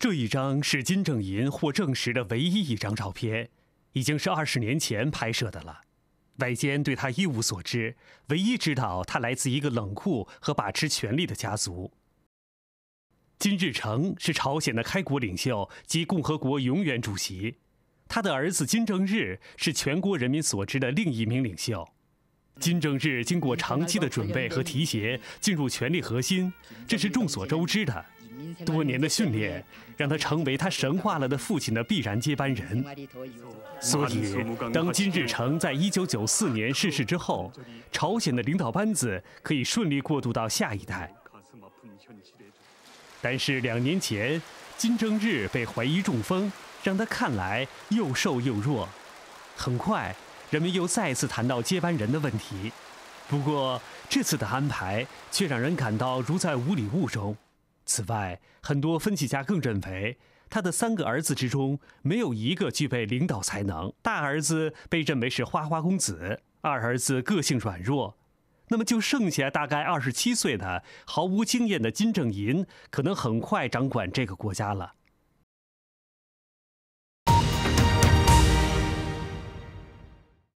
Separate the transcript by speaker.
Speaker 1: 这一张是金正银获证实的唯一一张照片，已经是二十年前拍摄的了。外间对他一无所知，唯一知道他来自一个冷酷和把持权力的家族。金日成是朝鲜的开国领袖及共和国永远主席，他的儿子金正日是全国人民所知的另一名领袖。金正日经过长期的准备和提携进入权力核心，这是众所周知的。多年的训练让他成为他神化了的父亲的必然接班人。
Speaker 2: 所以，当金
Speaker 1: 日成在一九九四年逝世之后，朝鲜的领导班子可以顺利过渡到下一代。但是两年前，金正日被怀疑中风，让他看来又瘦又弱。很快。人们又再一次谈到接班人的问题，不过这次的安排却让人感到如在无里雾中。此外，很多分析家更认为，他的三个儿子之中没有一个具备领导才能。大儿子被认为是花花公子，二儿子个性软弱，那么就剩下大概二十七岁的毫无经验的金正银，可能很快掌管这个国家了。